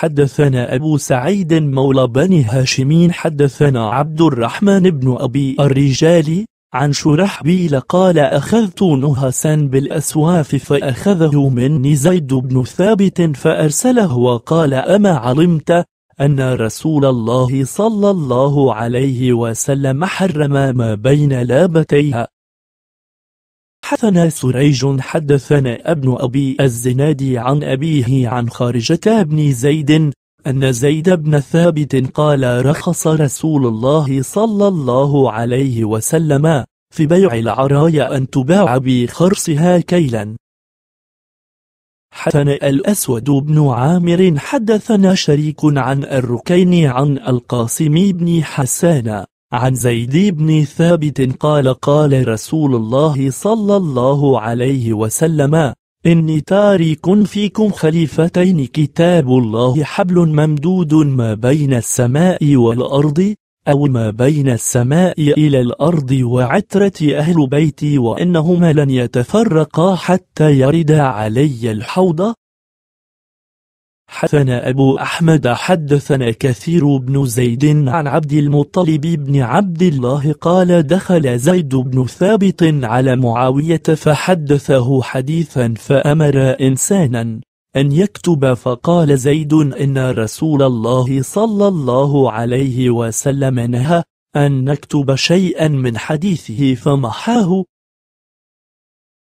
حدثنا أبو سعيد مولى بني هاشمين حدثنا عبد الرحمن بن أبي الرجال عن شرحبيل قال أخذت نهسا بالأسواف فأخذه مني زيد بن ثابت فأرسله وقال أما علمت أن رسول الله صلى الله عليه وسلم حرم ما بين لابتيها حدثنا سريج حدثنا ابن أبي الزناد عن أبيه عن خارجة بن زيد أن زيد بن ثابت قال رخص رسول الله صلى الله عليه وسلم في بيع العرايا أن تباع بخرصها كيلا حدثنا الأسود بن عامر حدثنا شريك عن الركين عن القاسم بن حسان عن زيد بن ثابت قال قال رسول الله صلى الله عليه وسلم إني تارك فيكم خليفتين كتاب الله حبل ممدود ما بين السماء والأرض أو ما بين السماء إلى الأرض وعترة أهل بيتي وإنهما لن يتفرقا حتى يرد علي الحوض حدثنا أبو أحمد حدثنا كثير بن زيد عن عبد المطلب بن عبد الله قال دخل زيد بن ثابت على معاوية فحدثه حديثا فأمر إنسانا أن يكتب فقال زيد إن رسول الله صلى الله عليه وسلم نهى أن نكتب شيئا من حديثه فمحاه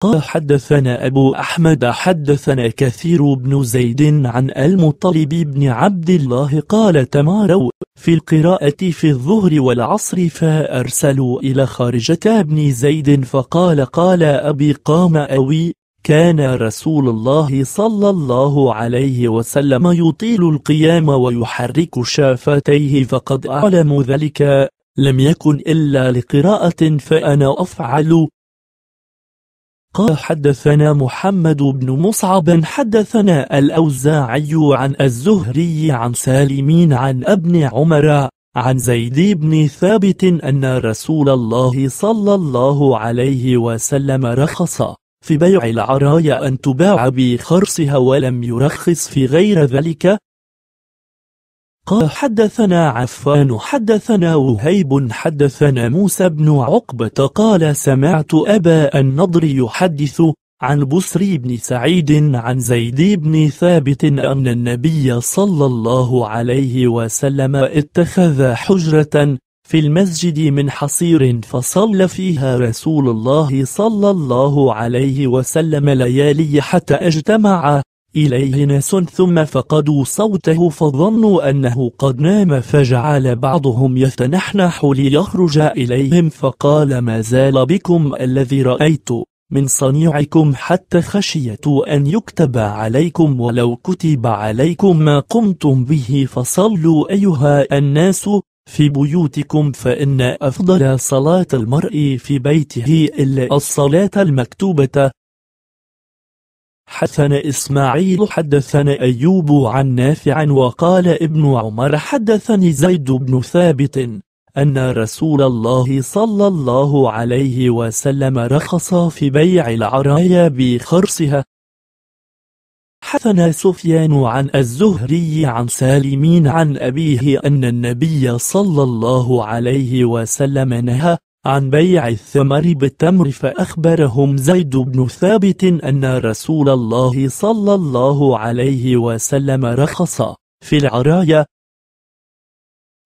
قال حدثنا أبو أحمد حدثنا كثير بن زيد عن المطلب بن عبد الله قال تماروا في القراءة في الظهر والعصر فأرسلوا إلى خارجة بن زيد فقال قال أبي قام أوي كان رسول الله صلى الله عليه وسلم يطيل القيام ويحرك شافتيه فقد أعلم ذلك لم يكن إلا لقراءة فأنا أفعل قال حدثنا محمد بن مصعب حدثنا الأوزاعي عن الزهري عن سالمين عن ابن عمر عن زيد بن ثابت أن رسول الله صلى الله عليه وسلم رخص في بيع العرايا أن تباع بخرصها ولم يرخص في غير ذلك قال حدثنا عفان حدثنا وهيب حدثنا موسى بن عقبة قال سمعت أبا النضر يحدث عن بصري بن سعيد عن زيد بن ثابت أن النبي صلى الله عليه وسلم اتخذ حجرة في المسجد من حصير فصلى فيها رسول الله صلى الله عليه وسلم ليالي حتى اجتمع إليه ناس ثم فقدوا صوته فظنوا أنه قد نام فجعل بعضهم يتنحنح ليخرج إليهم فقال ما زال بكم الذي رأيت من صنيعكم حتى خشيت أن يكتب عليكم ولو كتب عليكم ما قمتم به فصلوا أيها الناس في بيوتكم فإن أفضل صلاة المرء في بيته إلا الصلاة المكتوبة حدثنا إسماعيل حدثنا أيوب عن نافع وقال ابن عمر حدثني زيد بن ثابت أن رسول الله صلى الله عليه وسلم رخص في بيع العرايا بخرصها حدثنا سفيان عن الزهري عن سالمين عن أبيه أن النبي صلى الله عليه وسلم نهى عن بيع الثمر بالتمر فأخبرهم زيد بن ثابت أن رسول الله صلى الله عليه وسلم رخص في العراية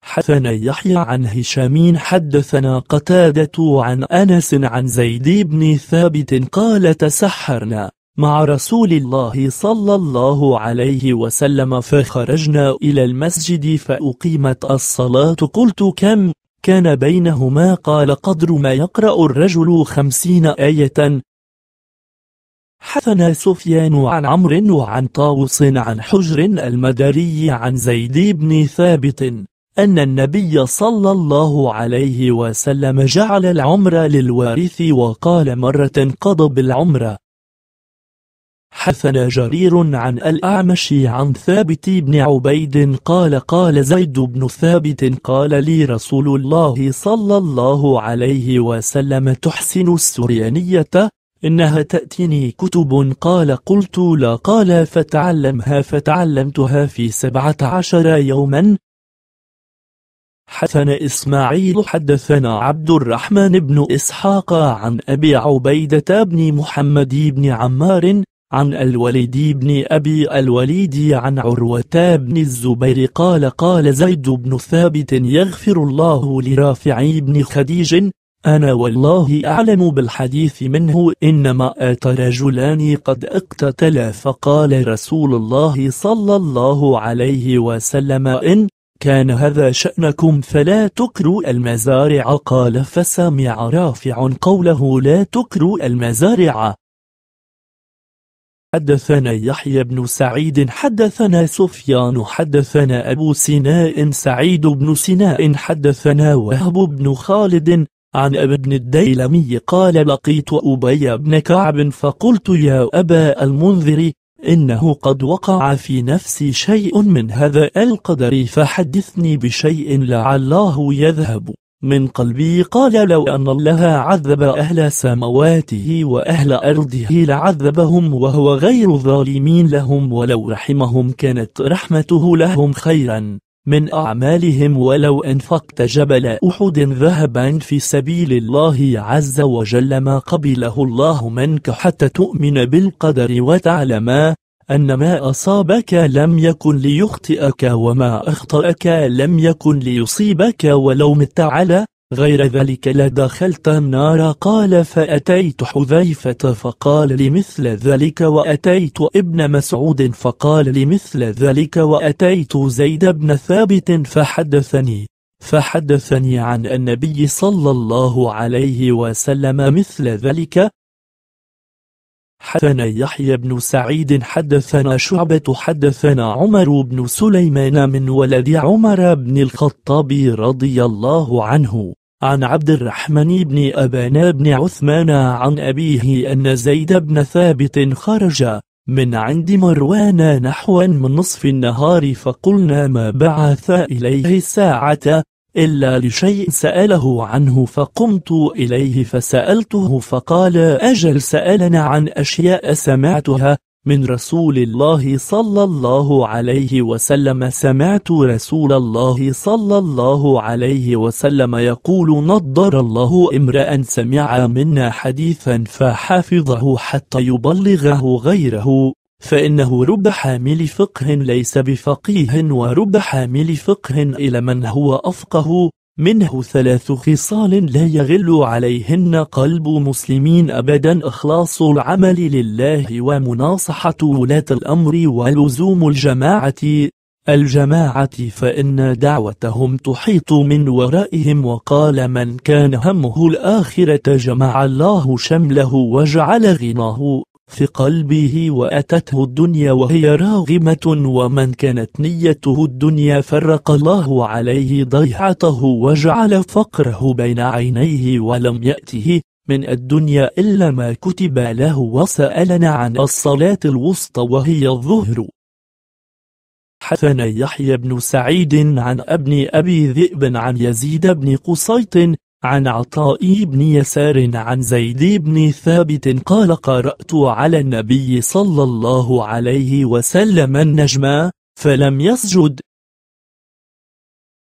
حدثنا يحيى عن هشام حدثنا قتادة عن أنس عن زيد بن ثابت قال تسحرنا مع رسول الله صلى الله عليه وسلم فخرجنا إلى المسجد فأقيمت الصلاة قلت كم كان بينهما قال قدر ما يقرأ الرجل خمسين آية حثنا سفيان عن عمرو وعن طاوس عن حجر المدري عن زيد بن ثابت أن النبي صلى الله عليه وسلم جعل العمر للوارث وقال مرة قضى بالعمرة حثنا جرير عن الأعمش عن ثابت بن عبيد قال قال زيد بن ثابت قال لي رسول الله صلى الله عليه وسلم تحسن السريانية إنها تأتيني كتب قال قلت لا قال فتعلمها فتعلمتها في سبعة عشر يوما حدثنا إسماعيل حدثنا عبد الرحمن بن إسحاق عن أبي عبيدة بن محمد بن عمار عن الوليد بن أبي الوليد عن عروة بن الزبير قال قال زيد بن ثابت يغفر الله لرافع بن خديج أنا والله أعلم بالحديث منه إنما أتى رجلان قد اقتتلا فقال رسول الله صلى الله عليه وسلم إن كان هذا شأنكم فلا تكروا المزارع قال فسمع رافع قوله لا تكروا المزارع حدثنا يحيى بن سعيد حدثنا سفيان حدثنا أبو سناء سعيد بن سناء حدثنا وهب بن خالد عن أبي بن الديلمي قال لقيت أبي بن كعب فقلت يا أبا المنذر إنه قد وقع في نفسي شيء من هذا القدر فحدثني بشيء لعله يذهب من قلبي قال لو أن الله عذب أهل سمواته وأهل أرضه لعذبهم وهو غير ظالمين لهم ولو رحمهم كانت رحمته لهم خيرا من أعمالهم ولو أنفقت جبل أحد ذهبا في سبيل الله عز وجل ما قبله الله منك حتى تؤمن بالقدر وتعلم أن ما أصابك لم يكن ليخطئك وما أخطأك لم يكن ليصيبك ولو مت على غير ذلك لدخلت النار قال فأتيت حذيفة فقال لمثل ذلك وأتيت ابن مسعود فقال لمثل ذلك وأتيت زيد بن ثابت فحدثني فحدثني عن النبي صلى الله عليه وسلم مثل ذلك حدثنا يحيى بن سعيد حدثنا شعبة حدثنا عمر بن سليمان من ولد عمر بن الخطاب رضي الله عنه عن عبد الرحمن بن أبانا بن عثمان عن أبيه أن زيد بن ثابت خرج من عند مروان نحوا من نصف النهار فقلنا ما بعث إليه الساعة إلا لشيء سأله عنه فقمت إليه فسألته فقال أجل سألنا عن أشياء سمعتها من رسول الله صلى الله عليه وسلم سمعت رسول الله صلى الله عليه وسلم يقول نضر الله امرأ سمع منا حديثا فحفظه حتى يبلغه غيره فإنه رب حامل فقه ليس بفقيه ورب حامل فقه إلى من هو أفقه منه ثلاث خصال لا يغل عليهن قلب مسلمين أبدا إخلاص العمل لله ومناصحة ولاة الأمر ولزوم الجماعة الجماعة فإن دعوتهم تحيط من ورائهم وقال من كان همه الآخرة جمع الله شمله وجعل غناه في قلبه وأتته الدنيا وهي راغمة ومن كانت نيته الدنيا فرق الله عليه ضيعته وجعل فقره بين عينيه ولم يأته من الدنيا إلا ما كتب له وسألنا عن الصلاة الوسطى وهي الظهر حثنا يحيى بن سعيد عن ابن أبي ذئب عن يزيد بن قصيط عن عطاء بن يسار عن زيد بن ثابت قال قرأت على النبي صلى الله عليه وسلم النجمة فلم يسجد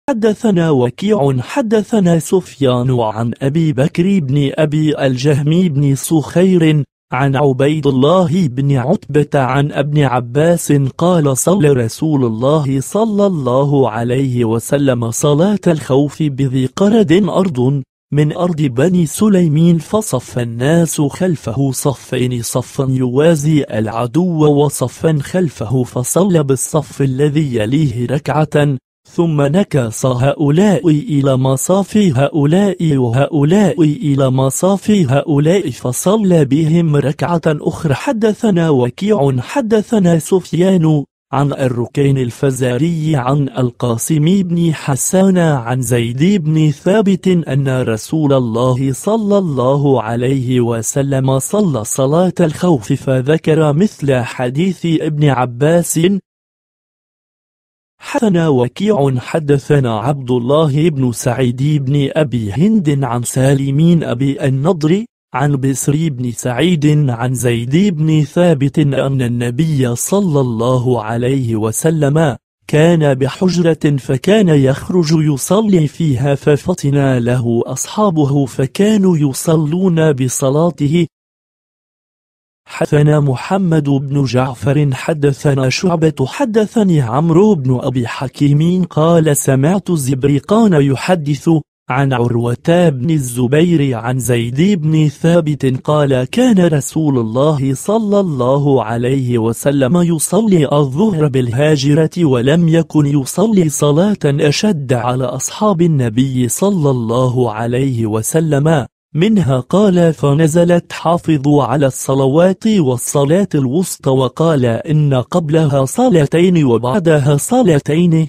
حدثنا وكيع حدثنا سفيان عن أبي بكر بن أبي الجهم بن صخير عن عبيد الله بن عتبة عن ابن عباس قال صلى رسول الله صلى الله عليه وسلم صلاة الخوف بذي قرد أرض من أرض بني سليمين فصف الناس خلفه صفين صفا يوازي العدو وصفا خلفه فصلى بالصف الذي يليه ركعة ثم نكص هؤلاء إلى مصاف هؤلاء وهؤلاء إلى مصاف هؤلاء فصلى بهم ركعة أخرى حدثنا وكيع حدثنا سفيان عن الركين الفزاري عن القاسم بن حسان عن زيد بن ثابت أن رسول الله صلى الله عليه وسلم صلى صلاة الخوف فذكر مثل حديث ابن عباس حدثنا وكيع حدثنا عبد الله بن سعيد بن أبي هند عن سالمين أبي النضر عن بسري بن سعيد عن زيد بن ثابت أن النبي صلى الله عليه وسلم كان بحجرة فكان يخرج يصلي فيها ففطنا له أصحابه فكانوا يصلون بصلاته حدثنا محمد بن جعفر حدثنا شعبة حدثني عمرو بن أبي حكيم قال سمعت زبريقان يحدث عن عروة بن الزبير عن زيد بن ثابت قال كان رسول الله صلى الله عليه وسلم يصلي الظهر بالهاجرة ولم يكن يصلي صلاة أشد على أصحاب النبي صلى الله عليه وسلم منها قال فنزلت حافظوا على الصلوات والصلاة الوسطى وقال إن قبلها صلاتين وبعدها صلاتين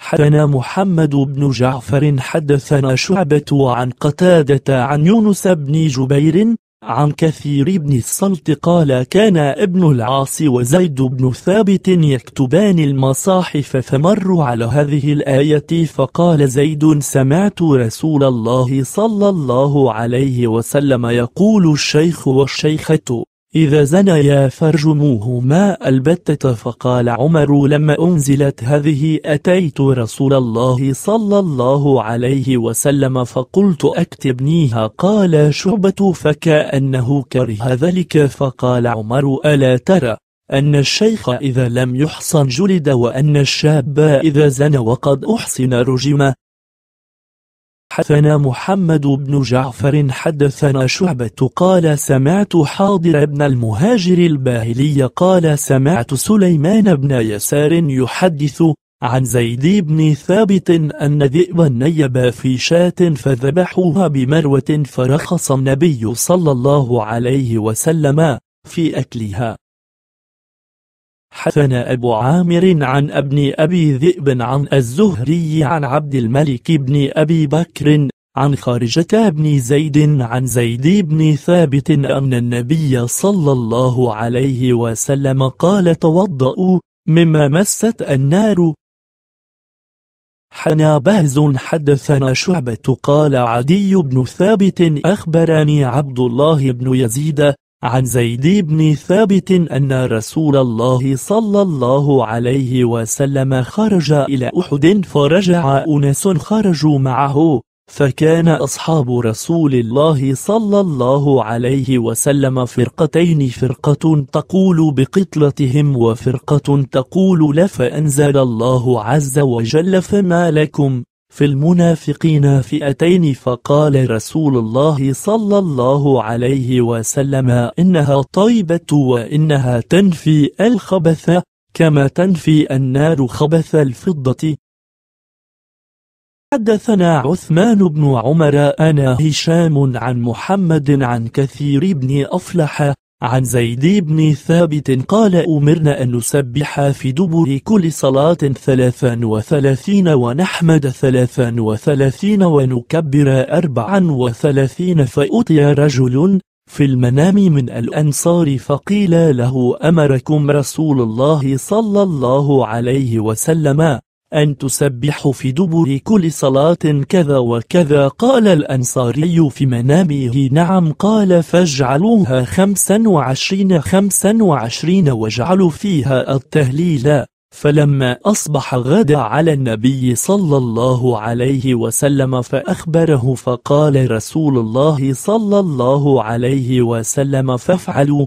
حدثنا محمد بن جعفر حدثنا شعبة عن قتادة عن يونس بن جبير عن كثير بن الصلت قال كان ابن العاص وزيد بن ثابت يكتبان المصاحف فمروا على هذه الآية فقال زيد سمعت رسول الله صلى الله عليه وسلم يقول الشيخ والشيخة إذا زنيا فارجموهما البتة فقال عمر لما أنزلت هذه أتيت رسول الله صلى الله عليه وسلم فقلت أكتبنيها قال شعبة فكأنه كره ذلك فقال عمر ألا ترى أن الشيخ إذا لم يحصن جلد وأن الشاب إذا زن وقد أحصن رجمه حدثنا محمد بن جعفر حدثنا شعبة قال سمعت حاضر بن المهاجر الباهلي قال سمعت سليمان بن يسار يحدث عن زيد بن ثابت أن ذئبا نيب في شاة فذبحوها بمروة فرخص النبي صلى الله عليه وسلم في أكلها حدثنا أبو عامر عن ابن أبي ذئب عن الزهري عن عبد الملك بن أبي بكر عن خارجة بن زيد عن زيد بن ثابت أن النبي صلى الله عليه وسلم قال توضأوا مما مست النار حنا بهز حدثنا شعبة قال عدي بن ثابت أخبرني عبد الله بن يزيد عن زيد بن ثابت أن رسول الله صلى الله عليه وسلم خرج إلى أحد فرجع أناس خرجوا معه فكان أصحاب رسول الله صلى الله عليه وسلم فرقتين فرقة تقول بقتلتهم وفرقة تقول لفأنزل الله عز وجل فما لكم في المنافقين فئتين فقال رسول الله صلى الله عليه وسلم إنها طيبة وإنها تنفي الخبث كما تنفي النار خبث الفضة حدثنا عثمان بن عمر أنا هشام عن محمد عن كثير بن أفلح عن زيد بن ثابت قال أمرنا أن نسبح في دبر كل صلاة ثلاثا وثلاثين ونحمد ثلاثا وثلاثين ونكبر أربعا وثلاثين فأتي رجل في المنام من الأنصار فقيل له أمركم رسول الله صلى الله عليه وسلم أن تسبح في دبر كل صلاة كذا وكذا قال الأنصاري في منامه نعم قال فاجعلوها خمسا وعشرين خمسا وعشرين واجعلوا فيها التهليل فلما أصبح غدا على النبي صلى الله عليه وسلم فأخبره فقال رسول الله صلى الله عليه وسلم فافعلوا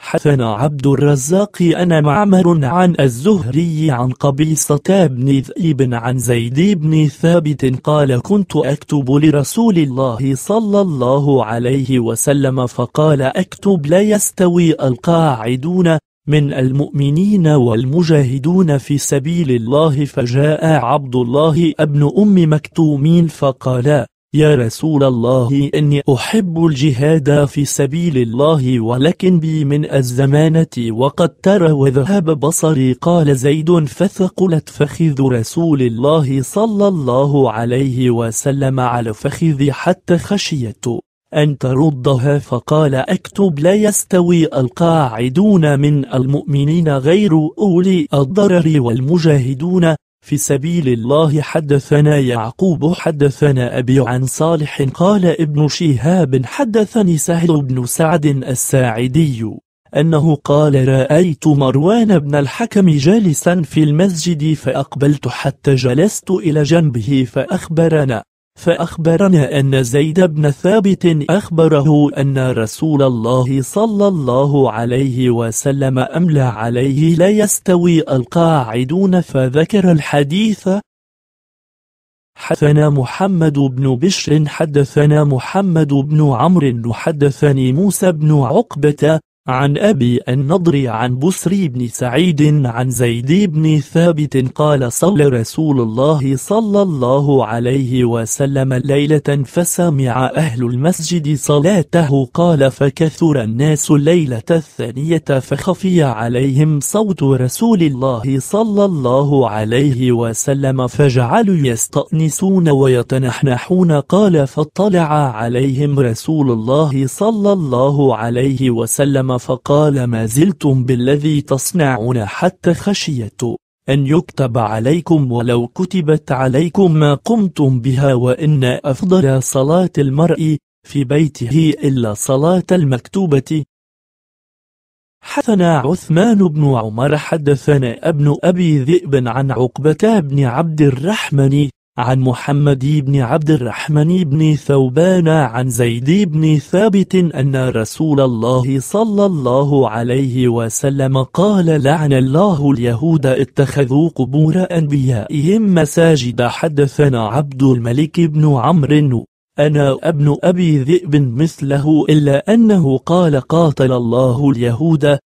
حدثنا عبد الرزاق أنا معمر عن الزهري عن قبيصة بن ذئب عن زيد بن ثابت قال كنت أكتب لرسول الله صلى الله عليه وسلم فقال أكتب لا يستوي القاعدون من المؤمنين والمجاهدون في سبيل الله فجاء عبد الله ابن أم مكتومين فقال يا رسول الله إني أحب الجهاد في سبيل الله ولكن بي من الزمانة وقد ترى وذهب بصري قال زيد فثقلت فخذ رسول الله صلى الله عليه وسلم على فخذي حتى خشيت أن تردها فقال أكتب لا يستوي القاعدون من المؤمنين غير أولي الضرر والمجاهدون في سبيل الله حدثنا يعقوب حدثنا أبي عن صالح قال ابن شهاب حدثني سهل بن سعد الساعدي أنه قال رأيت مروان بن الحكم جالسا في المسجد فأقبلت حتى جلست إلى جنبه فأخبرنا فأخبرنا أن زيد بن ثابت أخبره أن رسول الله صلى الله عليه وسلم أملى عليه لا يستوي القاعدون فذكر الحديث حدثنا محمد بن بشر حدثنا محمد بن عمرو حدثني موسى بن عقبة عن أبي النضر عن بصري بن سعيد عن زيد بن ثابت قال صلى رسول الله صلى الله عليه وسلم ليلة فسمع أهل المسجد صلاته قال فكثر الناس الليلة الثانية فخفي عليهم صوت رسول الله صلى الله عليه وسلم فجعلوا يستأنسون ويتنحنحون قال فاطلع عليهم رسول الله صلى الله عليه وسلم فقال ما زلتم بالذي تصنعون حتى خشيت أن يكتب عليكم ولو كتبت عليكم ما قمتم بها وإن أفضل صلاة المرء في بيته إلا صلاة المكتوبة حدثنا عثمان بن عمر حدثنا ابن أبي ذئب عن عقبة بن عبد الرحمن عن محمد بن عبد الرحمن بن ثوبان عن زيد بن ثابت أن رسول الله صلى الله عليه وسلم قال لعن الله اليهود اتخذوا قبور أنبيائهم مساجد حدثنا عبد الملك بن عمرو أنا ابن أبي ذئب مثله إلا أنه قال قاتل الله اليهود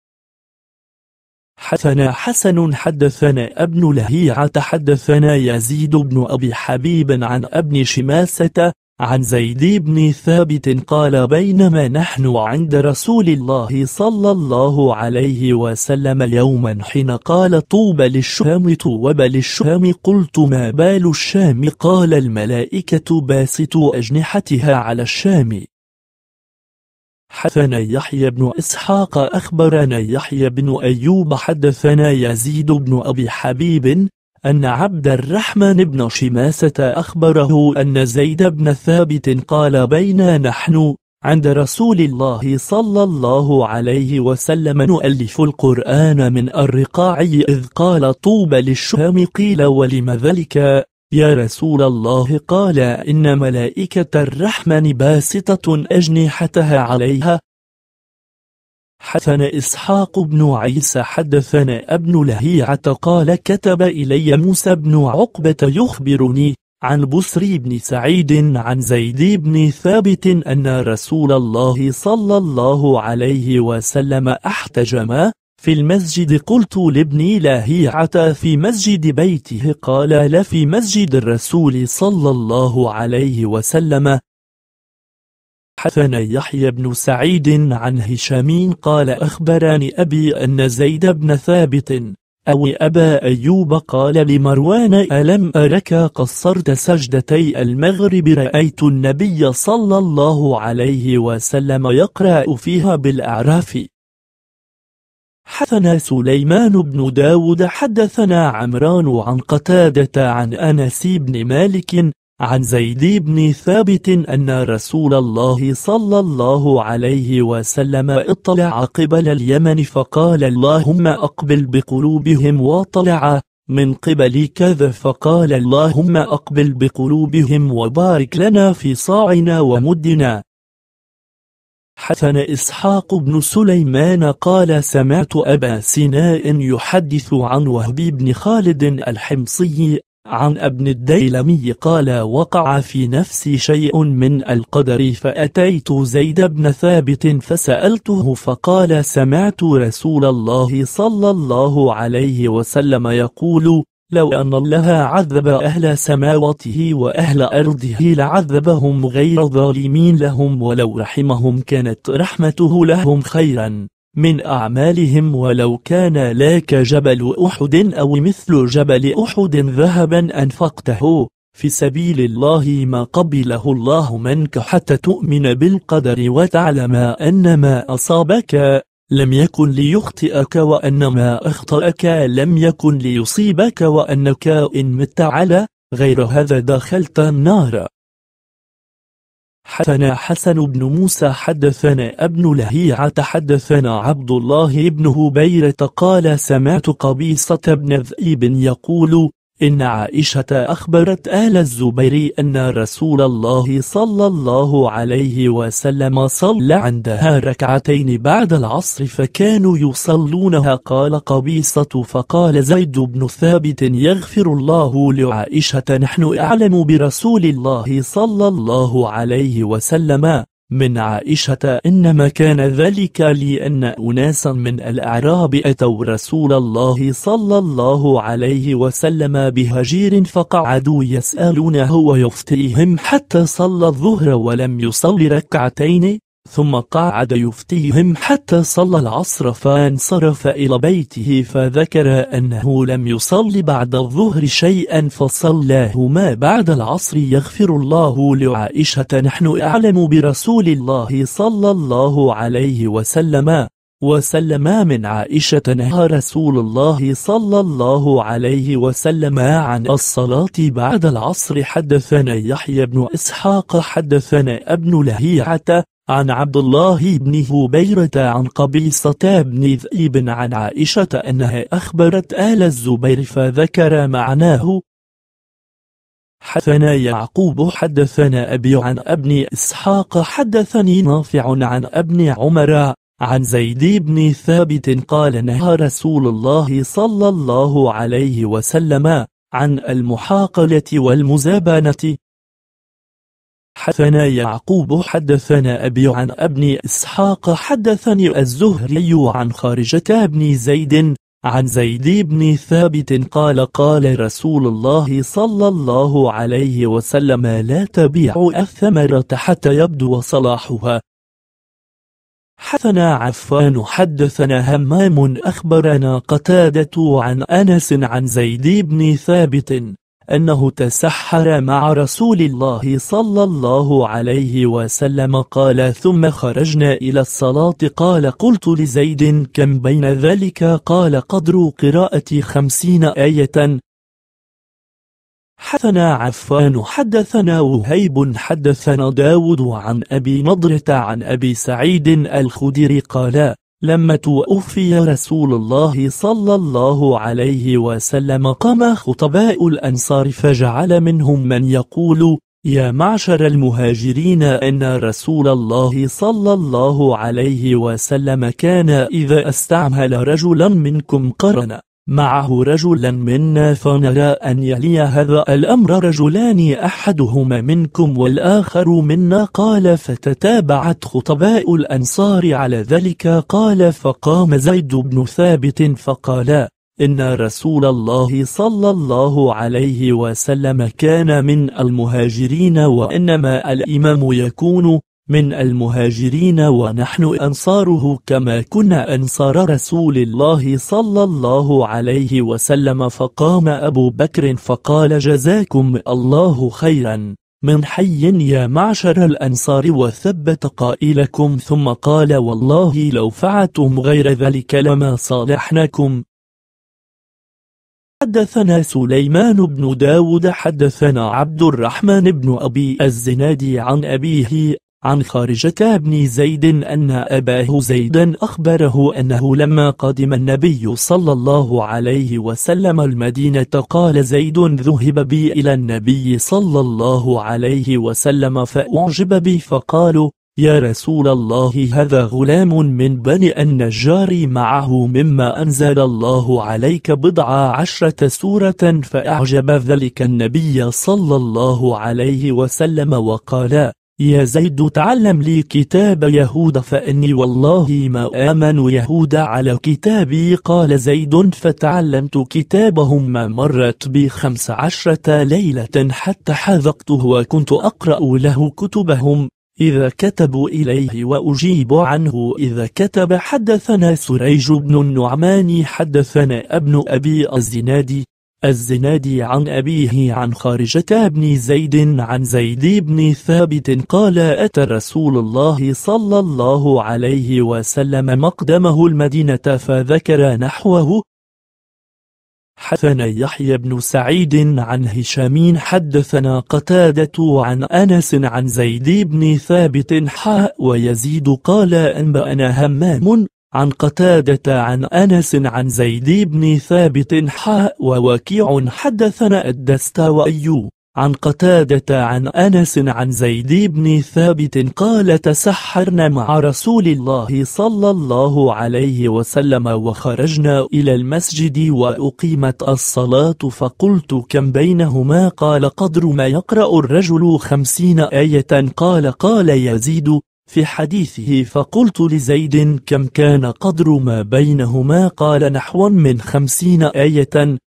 حدثنا حسن حدثنا ابن لهيعة حدثنا يزيد بن أبي حبيب عن ابن شماسة عن زيد بن ثابت قال بينما نحن عند رسول الله صلى الله عليه وسلم يوما حين قال طوبى للشام طوبى للشام قلت ما بال الشام قال الملائكة باسطوا أجنحتها على الشام حدثنا يحيى بن إسحاق أخبرنا يحيى بن أيوب حدثنا يزيد بن أبي حبيب أن عبد الرحمن بن شماسة أخبره أن زيد بن ثابت قال بينا نحن عند رسول الله صلى الله عليه وسلم نؤلف القرآن من الرقاع إذ قال طوبى للشام قيل ولم ذلك يا رسول الله قال إن ملائكة الرحمن باسطة أجنحتها عليها حدثنا إسحاق بن عيسى حدثنا ابن لهيعة قال كتب إلي موسى بن عقبة يخبرني عن بسري بن سعيد عن زيد بن ثابت أن رسول الله صلى الله عليه وسلم احتجم في المسجد قلت لابني لاهيعة في مسجد بيته قال لا في مسجد الرسول صلى الله عليه وسلم حثنا يحيى بن سعيد عن هشام قال أخبرني أبي أن زيد بن ثابت أو أبا أيوب قال لمروان ألم أرك قصرت سجدتي المغرب رأيت النبي صلى الله عليه وسلم يقرأ فيها بالأعراف حدثنا سليمان بن داود حدثنا عمران عن قتادة عن أنس بن مالك عن زيد بن ثابت أن رسول الله صلى الله عليه وسلم اطلع قبل اليمن فقال اللهم أقبل بقلوبهم واطلع من قبل كذا فقال اللهم أقبل بقلوبهم وبارك لنا في صاعنا ومدنا حسن إسحاق بن سليمان قال سمعت أبا سناء يحدث عن وهب بن خالد الحمصي عن ابن الديلمي قال وقع في نفسي شيء من القدر فأتيت زيد بن ثابت فسألته فقال سمعت رسول الله صلى الله عليه وسلم يقول لو أن الله عذب أهل سماواته وأهل أرضه لعذبهم غير ظالمين لهم ولو رحمهم كانت رحمته لهم خيرا من أعمالهم ولو كان لك جبل أحد أو مثل جبل أحد ذهبا أنفقته في سبيل الله ما قبله الله منك حتى تؤمن بالقدر وتعلم أن ما أصابك لم يكن ليخطئك وأن ما أخطأك لم يكن ليصيبك وأنك إن مت على غير هذا دخلت النار حدثنا حسن بن موسى حدثنا ابن لهيعة حدثنا عبد الله بن هبيرة قال سمعت قبيصة بن ذئب يقول إن عائشة أخبرت آل الزبير أن رسول الله صلى الله عليه وسلم صلى عندها ركعتين بعد العصر فكانوا يصلونها قال قبيصة فقال زيد بن ثابت يغفر الله لعائشة نحن أعلم برسول الله صلى الله عليه وسلم من عائشة إنما كان ذلك لأن أناسا من الأعراب أتوا رسول الله صلى الله عليه وسلم بهجير فقعدوا يسألونه ويفتيهم حتى صلى الظهر ولم يصل ركعتين ثم قعد يفتيهم حتى صلى العصر فانصرف إلى بيته فذكر أنه لم يصل بعد الظهر شيئا فصلاهما بعد العصر يغفر الله لعائشة نحن أعلم برسول الله صلى الله عليه وسلم وسلما من عائشة نهى رسول الله صلى الله عليه وسلم عن الصلاة بعد العصر حدثنا يحيى بن إسحاق حدثنا ابن لهيعة عن عبد الله بن هبيرة عن قبيصة بن ذئب عن عائشة أنها أخبرت آل الزبير فذكر معناه حدثنا يعقوب حدثنا أبي عن ابن إسحاق حدثني نافع عن ابن عمر عن زيد بن ثابت قال نهى رسول الله صلى الله عليه وسلم عن المحاقلة والمزابنة حدثنا يعقوب حدثنا أبي عن ابن إسحاق حدثني الزهري عن خارجة بن زيد عن زيد بن ثابت قال قال رسول الله صلى الله عليه وسلم لا تبيع الثمرة حتى يبدو صلاحها حدثنا عفان حدثنا همام أخبرنا قتادة عن أنس عن زيد بن ثابت أنه تسحر مع رسول الله صلى الله عليه وسلم قال ثم خرجنا إلى الصلاة قال قلت لزيد كم بين ذلك قال قدر قراءة خمسين آية حدثنا عفان حدثنا وهيب حدثنا داود عن أبي نضرة عن أبي سعيد الخدري قال لما توفي رسول الله صلى الله عليه وسلم قام خطباء الأنصار فجعل منهم من يقول يا معشر المهاجرين إن رسول الله صلى الله عليه وسلم كان إذا استعمل رجلا منكم قرنا معه رجلا منا فنرى أن يلي هذا الأمر رجلان أحدهما منكم والآخر منا قال فتتابعت خطباء الأنصار على ذلك قال فقام زيد بن ثابت فقال إن رسول الله صلى الله عليه وسلم كان من المهاجرين وإنما الإمام يكون من المهاجرين ونحن أنصاره كما كنا أنصار رسول الله صلى الله عليه وسلم فقام أبو بكر فقال جزاكم الله خيرا من حي يا معشر الأنصار وثبت قائلكم ثم قال والله لو فعلتم غير ذلك لما صالحناكم حدثنا سليمان بن داود حدثنا عبد الرحمن بن أبي الزناد عن أبيه عن خارجة بن زيد أن أباه زيدا أخبره أنه لما قدم النبي صلى الله عليه وسلم المدينة قال زيد ذهب بي إلى النبي صلى الله عليه وسلم فأعجب بي فقالوا يا رسول الله هذا غلام من بني النجار معه مما أنزل الله عليك بضع عشرة سورة فأعجب ذلك النبي صلى الله عليه وسلم وقال يا زيد تعلم لي كتاب يهود فإني والله ما آمن يهود على كتابي قال زيد فتعلمت كتابهم ما مرت بي خمس عشرة ليلة حتى حذقته وكنت أقرأ له كتبهم إذا كتبوا إليه وأجيب عنه إذا كتب حدثنا سريج بن النعمان حدثنا ابن أبي الزنادي الزنادي عن أبيه عن خارجة بن زيد عن زيد بن ثابت قال أتى رسول الله صلى الله عليه وسلم مقدمه المدينة فذكر نحوه حدثنا يحيى بن سعيد عن هشام حدثنا قتادة عن أنس عن زيد بن ثابت حاء ويزيد قال أنبأنا همام عن قتادة عن أنس عن زيد بن ثابت حاء ووكيع حدثنا الدستوائي عن قتادة عن أنس عن زيد بن ثابت قال تسحرنا مع رسول الله صلى الله عليه وسلم وخرجنا إلى المسجد وأقيمت الصلاة فقلت كم بينهما قال قدر ما يقرأ الرجل خمسين آية قال قال يزيد في حديثه فقلت لزيد كم كان قدر ما بينهما قال نحو من خمسين آية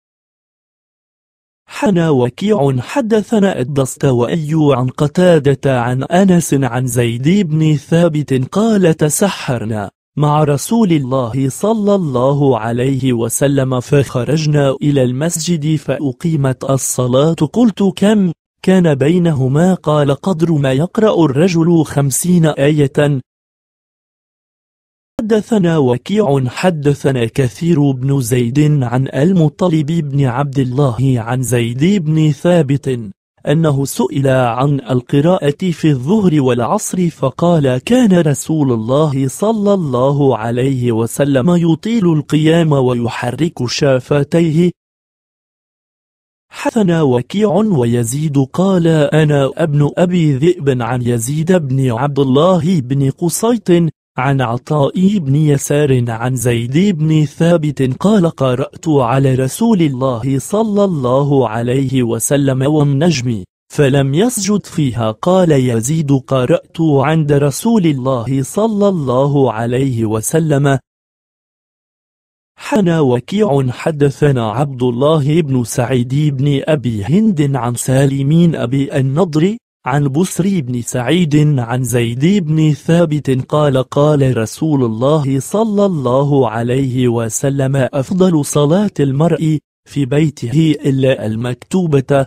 حنا وكيع حدثنا الدست وأي عن قتادة عن أنس عن زيد بن ثابت قال تسحرنا مع رسول الله صلى الله عليه وسلم فخرجنا إلى المسجد فأقيمت الصلاة قلت كم كان بينهما قال قدر ما يقرأ الرجل خمسين آية حدثنا وكيع حدثنا كثير بن زيد عن المطلب بن عبد الله عن زيد بن ثابت أنه سئل عن القراءة في الظهر والعصر فقال كان رسول الله صلى الله عليه وسلم يطيل القيام ويحرك شافتيه حثنا وكيع ويزيد قال أنا ابن أبي ذئب عن يزيد بن عبد الله بن قصيط عن عطاء بن يسار عن زيد بن ثابت قال قرأت على رسول الله صلى الله عليه وسلم والنجم فلم يسجد فيها قال يزيد قرأت عند رسول الله صلى الله عليه وسلم حنا وكيع حدثنا عبد الله بن سعيد بن أبي هند عن سالمين أبي النضر عن بسري بن سعيد عن زيد بن ثابت قال قال رسول الله صلى الله عليه وسلم أفضل صلاة المرء في بيته إلا المكتوبة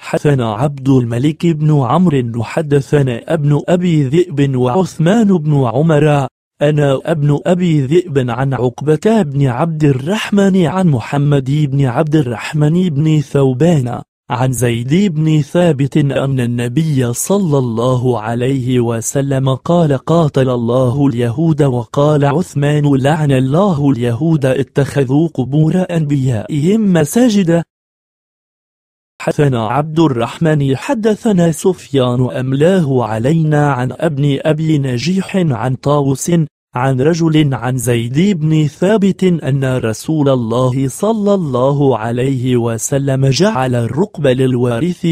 حدثنا عبد الملك بن عمرو حدثنا ابن أبي ذئب وعثمان بن عمر أنا ابن أبي ذئب عن عقبة بن عبد الرحمن عن محمد بن عبد الرحمن بن ثوبان عن زيد بن ثابت أن النبي صلى الله عليه وسلم قال قاتل الله اليهود وقال عثمان لعن الله اليهود اتخذوا قبور أنبيائهم مساجد حدثنا عبد الرحمن حدثنا سفيان أملاه علينا عن ابن أبي نجيح عن طاوس عن رجل عن زيد بن ثابت أن رسول الله صلى الله عليه وسلم جعل الرقب للوارث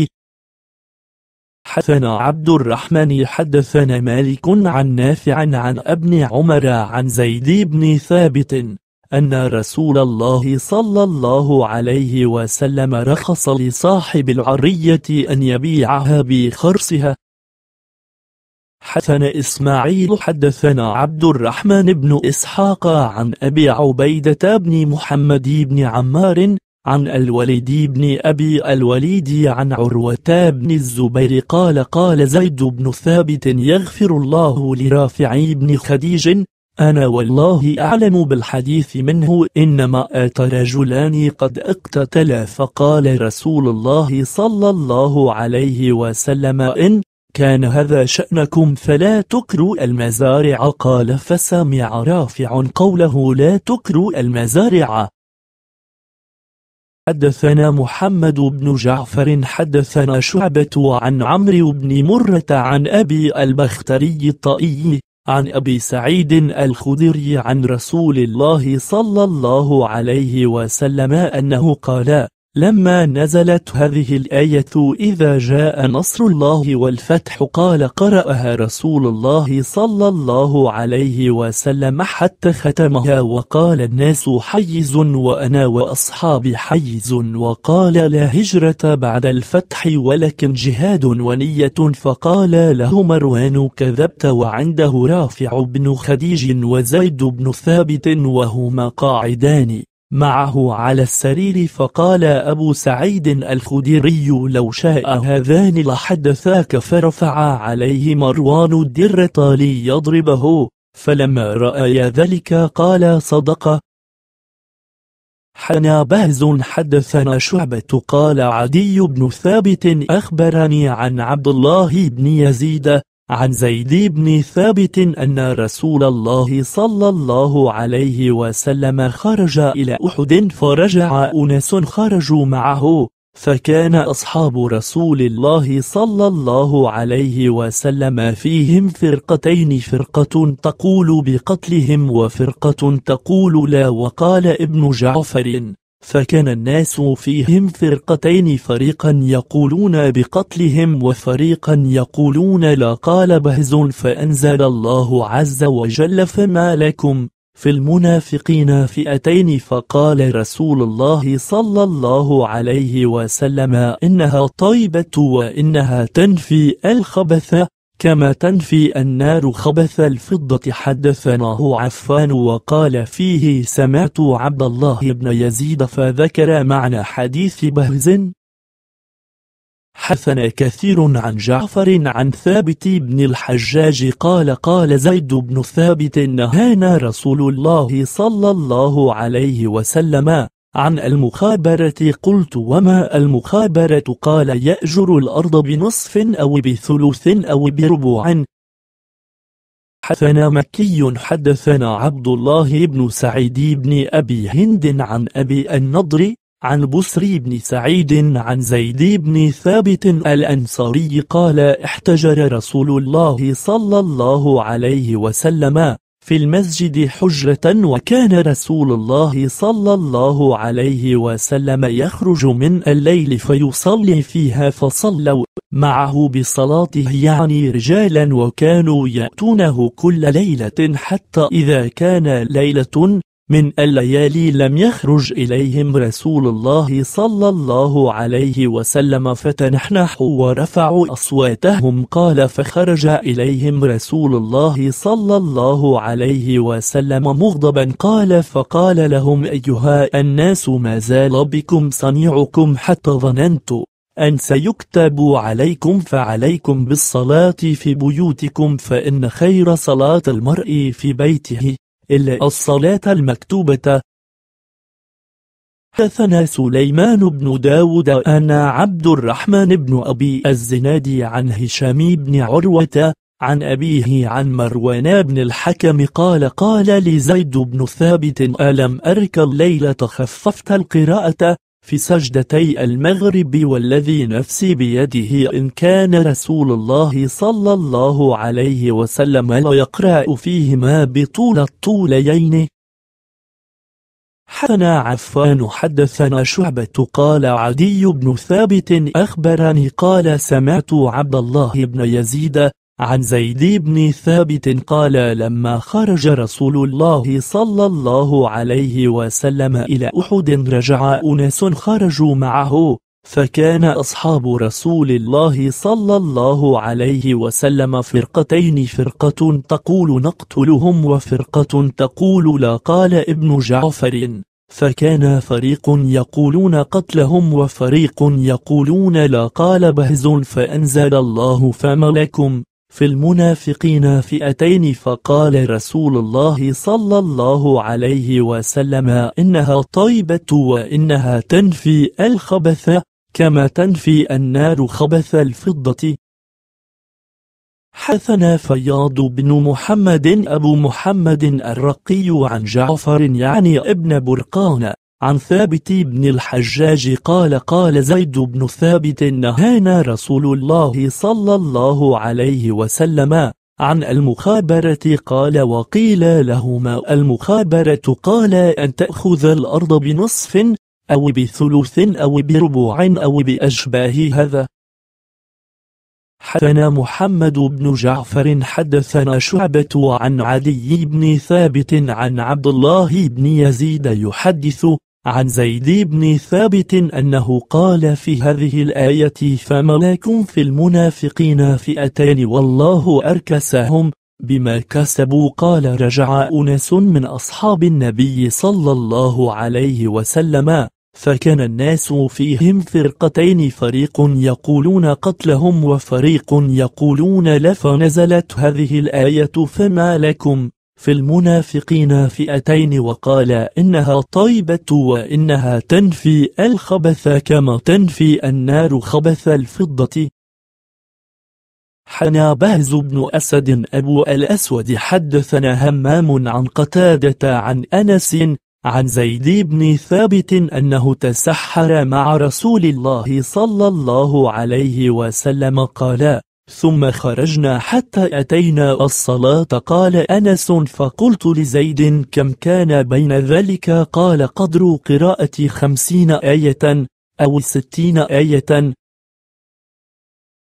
حدثنا عبد الرحمن حدثنا مالك عن نافع عن ابن عمر عن زيد بن ثابت أن رسول الله صلى الله عليه وسلم رخص لصاحب العرية أن يبيعها بخرصها حدثنا إسماعيل حدثنا عبد الرحمن بن إسحاق عن أبي عبيدة بن محمد بن عمار عن الوليد بن أبي الوليد عن عروة بن الزبير قال قال زيد بن ثابت يغفر الله لرافع بن خديج أنا والله أعلم بالحديث منه إنما أتى رجلان قد اقتتلا فقال رسول الله صلى الله عليه وسلم إن كان هذا شأنكم فلا تكروا المزارع قال فسمع رافع قوله لا تكروا المزارع حدثنا محمد بن جعفر حدثنا شعبة عن عمرو بن مرة عن أبي البختري الطائي عن أبي سعيد الخدري عن رسول الله صلى الله عليه وسلم أنه قال لما نزلت هذه الآية إذا جاء نصر الله والفتح قال قرأها رسول الله صلى الله عليه وسلم حتى ختمها وقال الناس حيز وأنا وأصحابي حيز وقال لا هجرة بعد الفتح ولكن جهاد ونية فقال له مروان كذبت وعنده رافع بن خديج وزيد بن ثابت وهما قاعدان معه على السرير فقال أبو سعيد الخدري لو شاء هذان لحدثاك فرفع عليه مروان الدرة ليضربه فلما رأي ذلك قال صدق حنا بهز حدثنا شعبة قال عدي بن ثابت أخبرني عن عبد الله بن يزيد عن زيد بن ثابت أن رسول الله صلى الله عليه وسلم خرج إلى أحد فرجع أناس خرجوا معه فكان أصحاب رسول الله صلى الله عليه وسلم فيهم فرقتين فرقة تقول بقتلهم وفرقة تقول لا وقال ابن جعفر فكان الناس فيهم فرقتين فريقا يقولون بقتلهم وفريقا يقولون لا قال بهز فأنزل الله عز وجل فما لكم في المنافقين فئتين فقال رسول الله صلى الله عليه وسلم إنها طيبة وإنها تنفي الخبث كما تنفي النار خبث الفضة حدثناه عفان وقال فيه سمعت عبد الله بن يزيد فذكر معنى حديث بهز حثنا كثير عن جعفر عن ثابت بن الحجاج قال قال زيد بن ثابت نهانا رسول الله صلى الله عليه وسلم عن المخابرة قلت وما المخابرة قال يأجر الأرض بنصف أو بثلث أو بربع حدثنا مكي حدثنا عبد الله بن سعيد بن أبي هند عن أبي النضر عن بسري بن سعيد عن زيد بن ثابت الأنصاري قال احتجر رسول الله صلى الله عليه وسلم في المسجد حجرة وكان رسول الله صلى الله عليه وسلم يخرج من الليل فيصلي فيها فصلوا معه بصلاته يعني رجالا وكانوا يأتونه كل ليلة حتى إذا كان ليلة من الليالي لم يخرج إليهم رسول الله صلى الله عليه وسلم فتنحنحوا ورفعوا أصواتهم قال فخرج إليهم رسول الله صلى الله عليه وسلم مغضبا قال فقال لهم أيها الناس ما زال بكم صنيعكم حتى ظننت أن سيكتب عليكم فعليكم بالصلاة في بيوتكم فإن خير صلاة المرء في بيته إلا الصلاة المكتوبة حدثنا سليمان بن داود أنا عبد الرحمن بن أبي الزناد عن هشام بن عروة عن أبيه عن مروان بن الحكم قال قال لزيد بن ثابت ألم أرك الليلة خففت القراءة في سجدتي المغرب والذي نفسي بيده إن كان رسول الله صلى الله عليه وسلم لا يقرأ فيهما بطول الطولين حدثنا عفان حدثنا شعبة قال عدي بن ثابت أخبرني قال سمعت عبد الله بن يزيد عن زيد بن ثابت قال لما خرج رسول الله صلى الله عليه وسلم إلى أحد رجع أناس خرجوا معه فكان أصحاب رسول الله صلى الله عليه وسلم فرقتين فرقة تقول نقتلهم وفرقة تقول لا قال ابن جعفر فكان فريق يقولون قتلهم وفريق يقولون لا قال بهز فأنزل الله فملكم في المنافقين فئتين فقال رسول الله صلى الله عليه وسلم إنها طيبة وإنها تنفي الخبث كما تنفي النار خبث الفضة حثنا فياض بن محمد أبو محمد الرقي عن جعفر يعني ابن برقان عن ثابت بن الحجاج قال قال زيد بن ثابت نهانا رسول الله صلى الله عليه وسلم عن المخابرة قال وقيل لهما المخابرة قال أن تأخذ الأرض بنصف أو بثلث أو بربع أو بأشباه هذا حدثنا محمد بن جعفر حدثنا شعبة عن عدي بن ثابت عن عبد الله بن يزيد يحدث عن زيد بن ثابت أنه قال في هذه الآية فملاك في المنافقين فئتان والله أركسهم بما كسبوا قال رجع أناس من أصحاب النبي صلى الله عليه وسلم فكان الناس فيهم فرقتين فريق يقولون قتلهم وفريق يقولون لفنزلت هذه الآية فما لكم في المنافقين فئتين وقال إنها طيبة وإنها تنفي الخبث كما تنفي النار خبث الفضة حنا بهز بن أسد أبو الأسود حدثنا همام عن قتادة عن أنس عن زيد بن ثابت أنه تسحر مع رسول الله صلى الله عليه وسلم قال ثم خرجنا حتى أتينا الصلاة قال أنس فقلت لزيد كم كان بين ذلك قال قدر قراءة خمسين آية أو ستين آية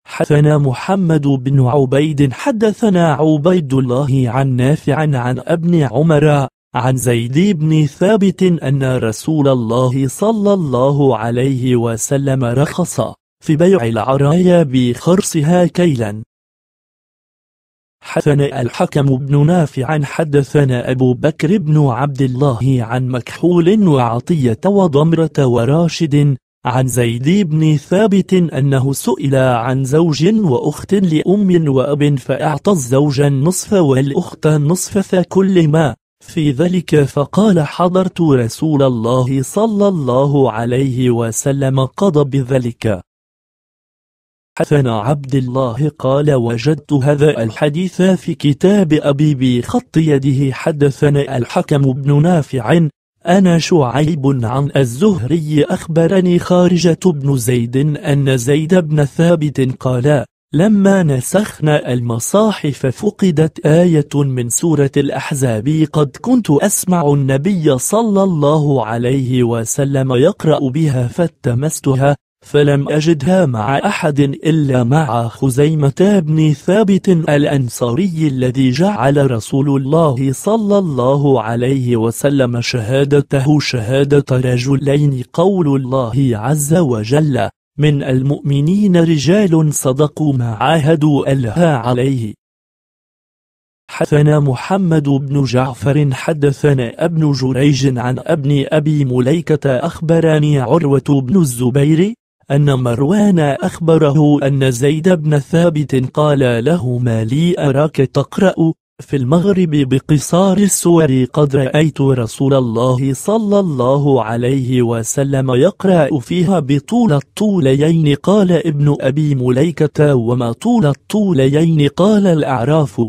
حدثنا محمد بن عبيد حدثنا عبيد الله عن نافع عن ابن عمر عن زيد بن ثابت أن رسول الله صلى الله عليه وسلم رخص في بيع العرايا بخرصها كيلا حدثنا الحكم بن نافع حدثنا أبو بكر بن عبد الله عن مكحول وعطية وضمرة وراشد عن زيد بن ثابت أنه سئل عن زوج وأخت لأم وأب فأعطى الزوج النصف والأخت النصف فكل ما في ذلك فقال حضرت رسول الله صلى الله عليه وسلم قضى بذلك حسن عبد الله قال وجدت هذا الحديث في كتاب أبي بخط يده حدثنا الحكم بن نافع أنا شعيب عن الزهري أخبرني خارجة بن زيد أن زيد بن ثابت قال لما نسخنا المصاحف فقدت آية من سورة الأحزاب قد كنت أسمع النبي صلى الله عليه وسلم يقرأ بها فالتمستها فلم أجدها مع أحد إلا مع خزيمة بن ثابت الأنصاري الذي جعل رسول الله صلى الله عليه وسلم شهادته شهادة رجلين قول الله عز وجل من المؤمنين رجال صدقوا ما عاهدوا ألها عليه حدثنا محمد بن جعفر حدثنا ابن جريج عن ابن أبي مليكة أخبرني عروة بن الزبير أن مروان أخبره أن زيد بن ثابت قال له ما لي أراك تقرأ في المغرب بقصار السور قد رأيت رسول الله صلى الله عليه وسلم يقرأ فيها بطول الطولين قال ابن أبي مليكة وما طول الطولين قال الأعراف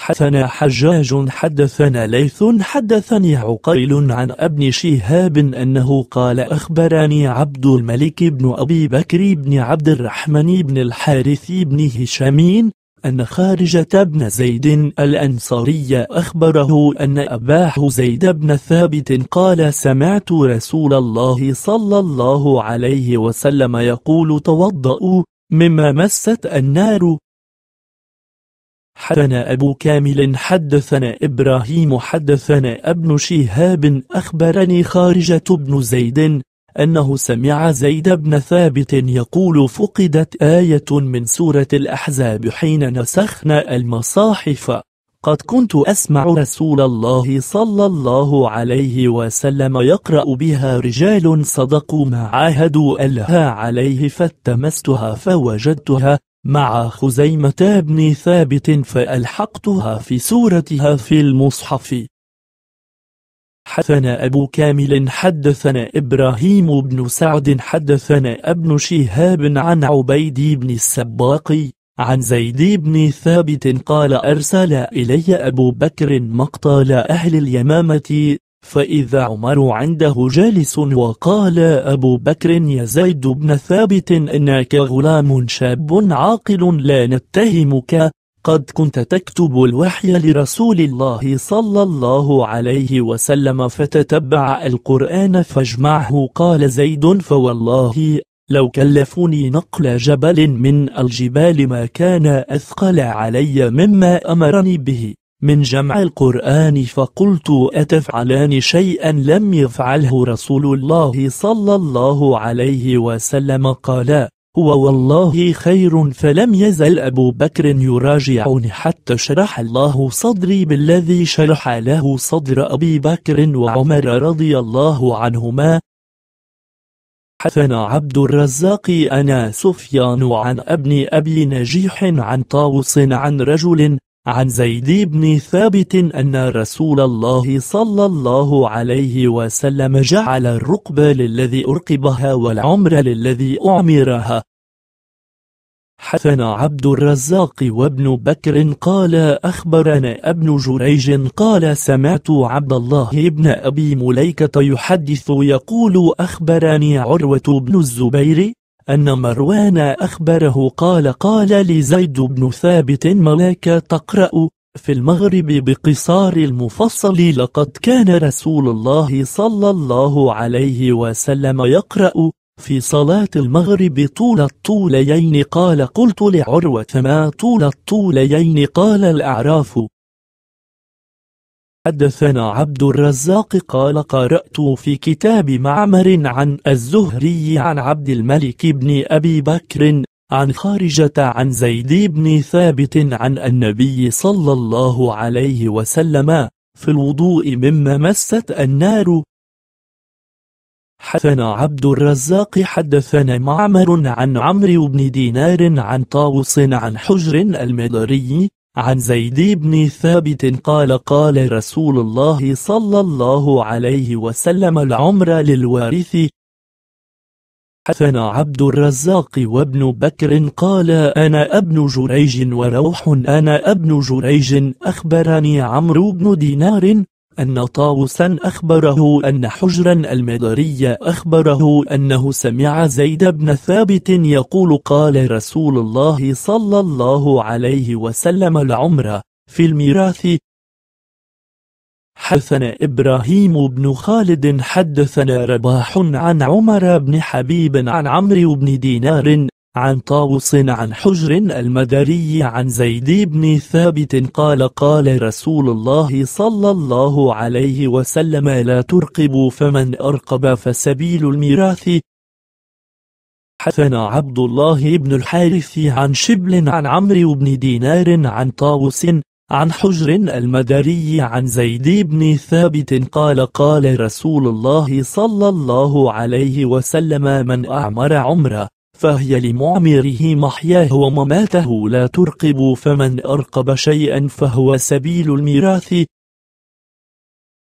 حدثنا حجاج حدثنا ليث حدثني عقيل عن ابن شهاب أنه قال أخبرني عبد الملك بن أبي بكر بن عبد الرحمن بن الحارث بن هشامين أن خارجة بن زيد الأنصاري أخبره أن أباه زيد بن ثابت قال سمعت رسول الله صلى الله عليه وسلم يقول توضأوا مما مست النار حدثنا أبو كامل حدثنا إبراهيم حدثنا ابن شهاب أخبرني خارجة بن زيد أنه سمع زيد بن ثابت يقول فقدت آية من سورة الأحزاب حين نسخنا المصاحف قد كنت أسمع رسول الله صلى الله عليه وسلم يقرأ بها رجال صدقوا ما عاهدوا ألها عليه فالتمستها فوجدتها مع خزيمة بن ثابت فألحقتها في سورتها في المصحف حدثنا أبو كامل حدثنا إبراهيم بن سعد حدثنا ابن شهاب عن عبيد بن السباقي عن زيد بن ثابت قال أرسل إلي أبو بكر مقتال أهل اليمامة فإذا عمر عنده جالس وقال أبو بكر يا زيد بن ثابت إنك غلام شاب عاقل لا نتهمك قد كنت تكتب الوحي لرسول الله صلى الله عليه وسلم فتتبع القرآن فاجمعه قال زيد فوالله لو كلفوني نقل جبل من الجبال ما كان أثقل علي مما أمرني به من جمع القرآن فقلت أتفعلان شيئا لم يفعله رسول الله صلى الله عليه وسلم قال هو والله خير فلم يزل أبو بكر يراجعني حتى شرح الله صدري بالذي شرح له صدر أبي بكر وعمر رضي الله عنهما حدثنا عبد الرزاق أنا سفيان عن ابن أبي نجيح عن طاوس عن رجل عن زيد بن ثابت أن رسول الله صلى الله عليه وسلم جعل الرقبة للذي أرقبها والعمر للذي أعمرها حثنا عبد الرزاق وابن بكر قال أخبرنا ابن جريج قال سمعت عبد الله بن أبي مليكة يحدث يقول أخبرني عروة بن الزبير أن مروان أخبره قال قال لزيد بن ثابت ملاك تقرأ في المغرب بقصار المفصل لقد كان رسول الله صلى الله عليه وسلم يقرأ في صلاة المغرب طول الطولين قال قلت لعروة ما طول الطولين قال الأعراف حدثنا عبد الرزاق قال قرأت في كتاب معمر عن الزهري عن عبد الملك بن أبي بكر عن خارجة عن زيد بن ثابت عن النبي صلى الله عليه وسلم في الوضوء مما مست النار حدثنا عبد الرزاق حدثنا معمر عن عمرو بن دينار عن طاوس عن حجر المدري عن زيد بن ثابت قال قال رسول الله صلى الله عليه وسلم العمر للوارث حثنا عبد الرزاق وابن بكر قال أنا ابن جريج وروح أنا ابن جريج أخبرني عمرو بن دينار أن طاوسا أخبره أن حجرا المدري أخبره أنه سمع زيد بن ثابت يقول قال رسول الله صلى الله عليه وسلم العمرة في الميراث حدثنا إبراهيم بن خالد حدثنا رباح عن عمر بن حبيب عن عمرو بن دينار عن طاوس عن حجر المدري عن زيد بن ثابت قال قال رسول الله صلى الله عليه وسلم لا ترقبوا فمن أرقب فسبيل الميراث حثنا عبد الله بن الحارث عن شبل عن عمرو بن دينار عن طاوس عن حجر المدري عن زيد بن ثابت قال قال رسول الله صلى الله عليه وسلم من أعمر عمره فهي لمعمره محياه ومماته لا ترقب فمن أرقب شيئا فهو سبيل الميراث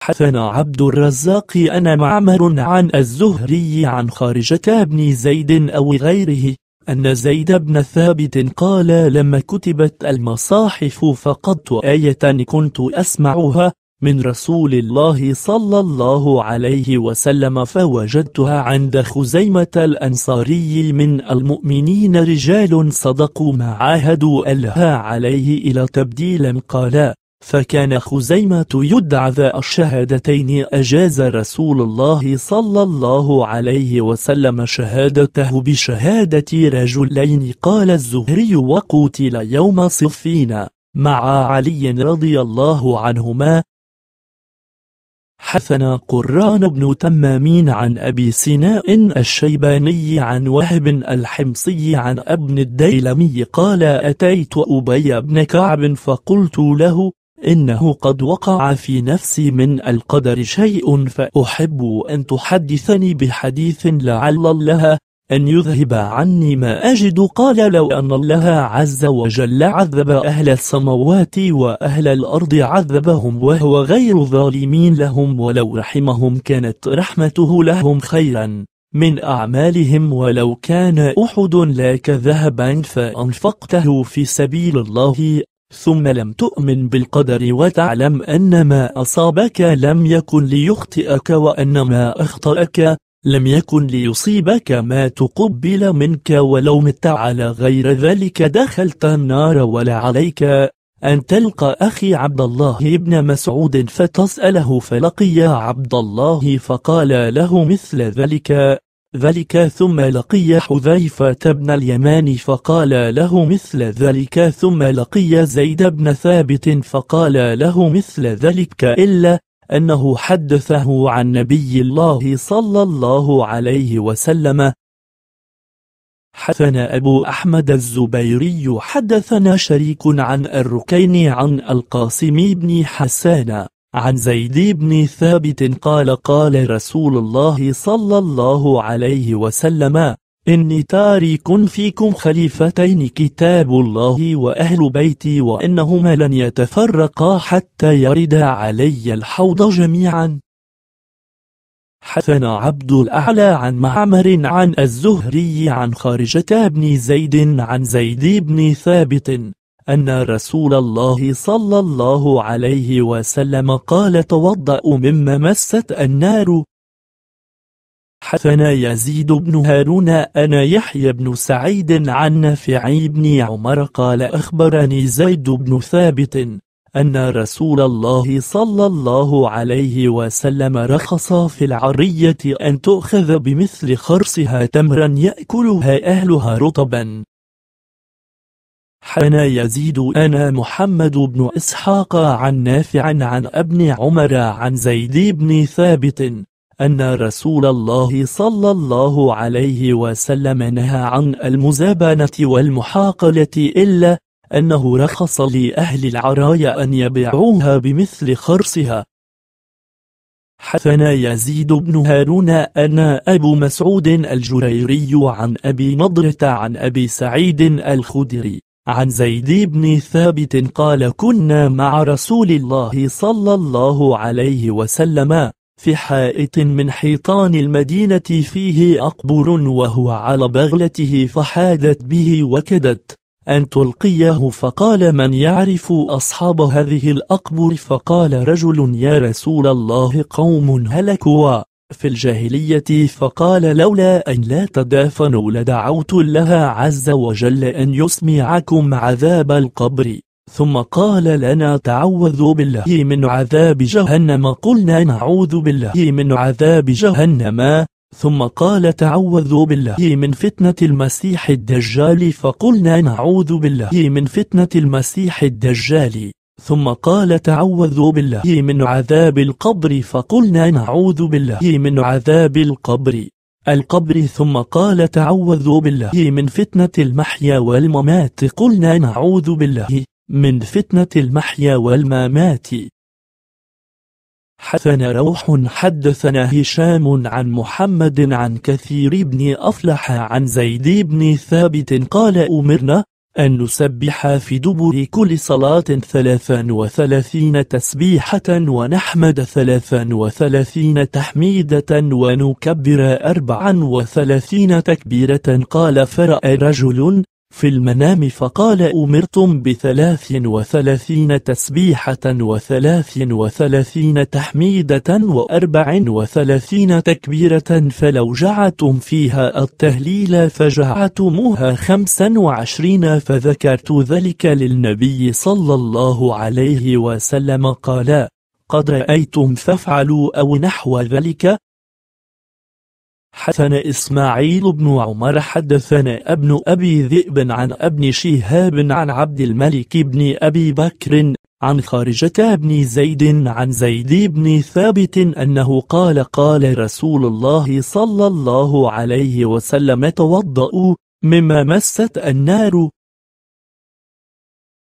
حثنا عبد الرزاق أنا معمر عن الزهري عن خارجة بن زيد أو غيره أن زيد بن ثابت قال لما كتبت المصاحف فقدت آية كنت أسمعها من رسول الله صلى الله عليه وسلم فوجدتها عند خزيمة الأنصاري من المؤمنين رجال صدقوا ما عاهدوا ألها عليه إلى تبديل قالا فكان خزيمة يدعى ذا الشهادتين أجاز رسول الله صلى الله عليه وسلم شهادته بشهادة رجلين قال الزهري وقتل يوم صفين مع علي رضي الله عنهما حثنا قران بن تمامين عن أبي سناء الشيباني عن وهب الحمصي عن ابن الديلمي قال أتيت أبي بن كعب فقلت له إنه قد وقع في نفسي من القدر شيء فأحب أن تحدثني بحديث لعل الله أن يذهب عني ما أجد قال لو أن الله عز وجل عذب أهل السماوات وأهل الأرض عذبهم وهو غير ظالمين لهم ولو رحمهم كانت رحمته لهم خيرا من أعمالهم ولو كان أحد لك ذهبا فأنفقته في سبيل الله ثم لم تؤمن بالقدر وتعلم أن ما أصابك لم يكن ليخطئك وأن ما أخطأك لم يكن ليصيبك ما تقبل منك ولو مت على غير ذلك دخلت النار ولا عليك أن تلقى أخي عبد الله بن مسعود فتسأله فلقي عبد الله فقال له مثل ذلك ذلك ثم لقي حذيفة بن اليمان فقال له مثل ذلك ثم لقي زيد بن ثابت فقال له مثل ذلك إلا أنه حدثه عن نبي الله صلى الله عليه وسلم حدثنا أبو أحمد الزبيري حدثنا شريك عن الركين عن القاسم بن حسان عن زيد بن ثابت قال قال رسول الله صلى الله عليه وسلم إني تارك فيكم خليفتين كتاب الله وأهل بيتي وإنهما لن يتفرقا حتى يردا علي الحوض جميعا حسن عبد الأعلى عن معمر عن الزهري عن خارجة بن زيد عن زيد بن ثابت أن رسول الله صلى الله عليه وسلم قال توضأ مما مست النار حدثنا يزيد بن هارون أنا يحيى بن سعيد عن نافع بن عمر قال أخبرني زيد بن ثابت أن رسول الله صلى الله عليه وسلم رخص في العرية أن تؤخذ بمثل خرصها تمرا يأكلها أهلها رطبا حنا يزيد أنا محمد بن إسحاق عن نافع عن ابن عمر عن زيد بن ثابت أن رسول الله صلى الله عليه وسلم نهى عن المزابنة والمحاقلة إلا أنه رخص لأهل العرايا أن يبيعوها بمثل خرصها حثنا يزيد بن هارون أن أبو مسعود الجريري عن أبي نضرة عن أبي سعيد الخدري عن زيد بن ثابت قال كنا مع رسول الله صلى الله عليه وسلم في حائط من حيطان المدينة فيه أقبر وهو على بغلته فحادت به وكدت أن تلقيه فقال من يعرف أصحاب هذه الأقبر فقال رجل يا رسول الله قوم هلكوا في الجاهلية فقال لولا أن لا تدافنوا لدعوت لها عز وجل أن يسمعكم عذاب القبر ثم قال لنا تعوذ بالله من عذاب جهنم قلنا نعوذ بالله من عذاب جهنم ثم قال تعوذ بالله من فتنة المسيح الدجال فقلنا نعوذ بالله من فتنة المسيح الدجال ثم قال تعوذ بالله من عذاب القبر فقلنا نعوذ بالله من عذاب القبر القبر ثم قال تعوذ بالله من فتنة المحيا والممات قلنا نعوذ بالله من فتنة المحيا والممات حدثنا روح حدثنا هشام عن محمد عن كثير بن أفلح عن زيد بن ثابت قال أمرنا أن نسبح في دبر كل صلاة ثلاثا وثلاثين تسبيحة ونحمد ثلاثا وثلاثين تحميدة ونكبر أربعا وثلاثين تكبيرة قال فرأى رجل في المنام فقال أمرتم بثلاث وثلاثين تسبيحة وثلاث وثلاثين تحميدة وأربع وثلاثين تكبيرة فلو جعتم فيها التهليل فجعتموها خمسا وعشرين فذكرت ذلك للنبي صلى الله عليه وسلم قال قد رأيتم فافعلوا أو نحو ذلك حدثنا إسماعيل بن عمر حدثنا ابن أبي ذئب عن ابن شهاب عن عبد الملك بن أبي بكر عن خارجة بن زيد عن زيد بن ثابت أنه قال قال رسول الله صلى الله عليه وسلم توضأوا مما مست النار